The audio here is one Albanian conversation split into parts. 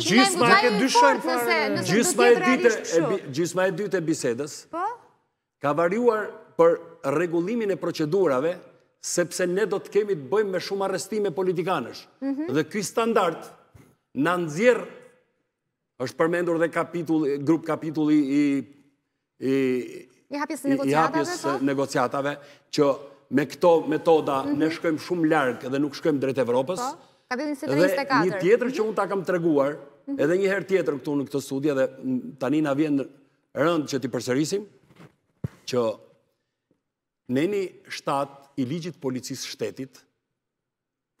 Gjysma e dytë, gjysma e dytë e bisedës. Po. Ka varjuar për rregullimin e procedurave, sepse ne do të kemi të bëjmë me shumë arrestime politikanësh. Mhm. Dhe ky standard na nxjerr është përmendur dhe kapitull grup kapitulli i i i i hapjes po? negociatave, që me këto metoda ne mhm. shkojmë shumë larg dhe nuk shkojmë drejt Evropës. Po? Kapitullin 134. Dhe një tjetër që unë ta kam treguar, mhm. edhe një herë tjetër këtu në këtë studia, dhe tani na vjen rënd që ti përserisim, që neni shtatë i ligjit policisë shtetit,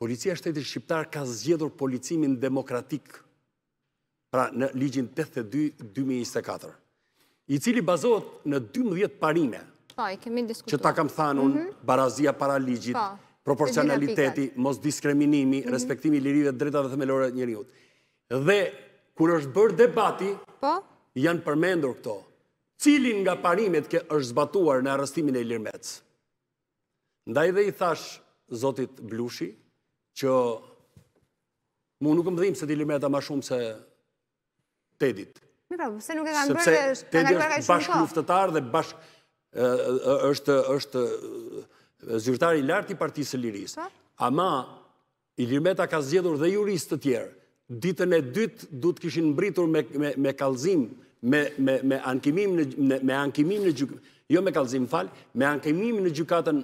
policia shtetit shqiptar ka zgjedur policimin demokratik, pra në ligjin 82-2024, i cili bazohet në 12 parime, po, që ta kam thanun, mhm. barazia para ligjit, po. Proporcionaliteti, mos diskriminimi, mhm. respektimi lirive drita dhe themelore njëriut. Dhe, kur është bërë debati, po? janë përmendur këto, cilin nga parimet ke është zbatuar në arrestimin e lirmec? Ndaj dhe i thash, Zotit Blushi, që mu nuk më dhimë se t'i lirmeta ma shumë se Tedit. Mi po, se nuk e nga bërë, të nga këta e shumë Tedit është bashkë luftetar dhe bashkë është zyrtari lartë i partisë liris. Ama, i lirmeta ka zjedur dhe juristë të tjerë. Ditën e dytë du të kishin mbritur me kalzim, me ankimim në gjukatën, jo me kalzim falë, me ankimim në gjukatën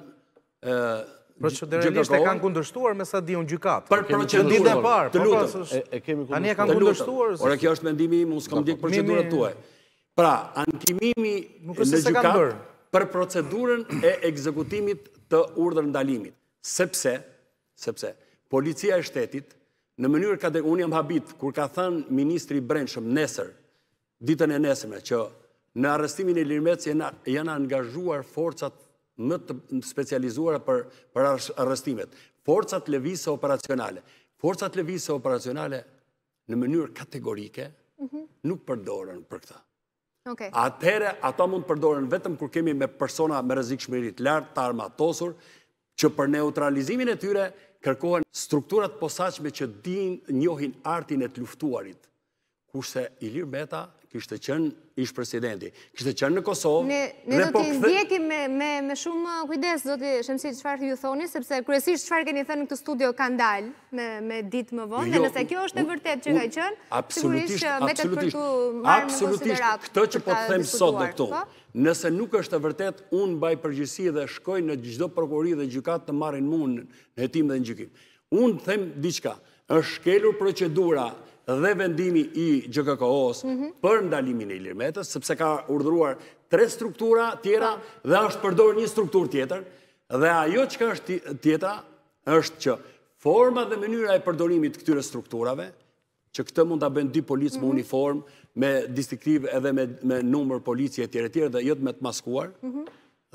Gjëkërkohë... E kanë kundërshtuar me sa di unë gjukatë. Për procedurën parë, për pasës... E kemi kundërshtuar... Ora, kjo është mendimi, mu s'kom dikë procedurët të tue. Pra, ankimimi në gjukatë... Nuk është se se kanë bërë për procedurën e ekzekutimit të urdër ndalimit. Sepse, sepse, policia e shtetit, në mënyrë ka dhe unë jam habit, kur ka thënë ministri brendshëm nesër, ditën e nesërme, që në arrestimin e lirmec janë angazhuar forcat më të specializuara për arrestimet. Forcat levise operacionale. Forcat levise operacionale në mënyrë kategorike mhm. nuk përdorën për këta. Atëhere, ata mund përdoren vetëm kur kemi me persona me rëzik shmirit lartë, të armatosur, që për neutralizimin e tyre kërkohen strukturat posaqme që din njohin artin e të luftuarit kurse Ilir Beta kështë të qënë ishë presidenti. Kështë të qënë në Kosovë... Ne do po të ndjekim me shumë uh, kujdes, do të shemë qëfar të ju thoni, sepse kërësisht qëfar keni thënë në këtë studio ka ndalë me ditë më vonë, jo, dhe nëse kjo është e vërtet që ka i qënë, sigurisht që uh, me këtë përtu marë në konsiderat këtë që po të themë sot dhe këtu. Po? Nëse nuk është e vërtet, unë baj përgjësi dhe shkoj në gjithdo përkori dhe gjyk është shkelur procedura dhe vendimi i GKKO-s për ndalimin e ilirmetës, sepse ka urdruar tre struktura tjera dhe është përdojnë një struktur tjetër, dhe ajo që ka është tjeta është që forma dhe mënyra e përdorimit këtyre strukturave, që këtë mund të bëndi policë më mhm. uniform, me distiktiv edhe me numër policje e tjere tjere dhe jëtë me të maskuar, mhm.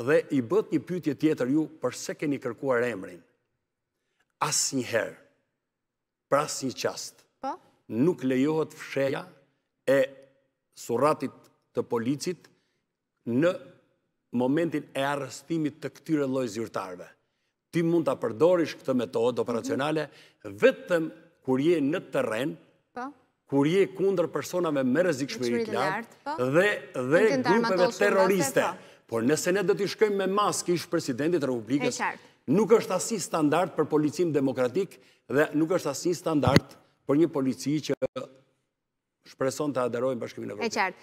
dhe i bët një pytje tjetër ju përse keni kërkuar emrin. Asë njëherë pras një qast, po? nuk lejohet fsheja e suratit të policit në momentin e arrestimit të këtyre loj zyrtarve. Ti mund të përdorish këtë metodë operacionale mhm. vetëm kur je në teren, po? kur je kundër personave me rezik shmirit lartë po? dhe grupeve terroriste. Por nëse ne do të shkojmë me maski ish presidentit Republikës, nuk është asin standart për policim demokratik dhe nuk është asin standart për një polici që shpreson të aderojnë bashkimin e vërë.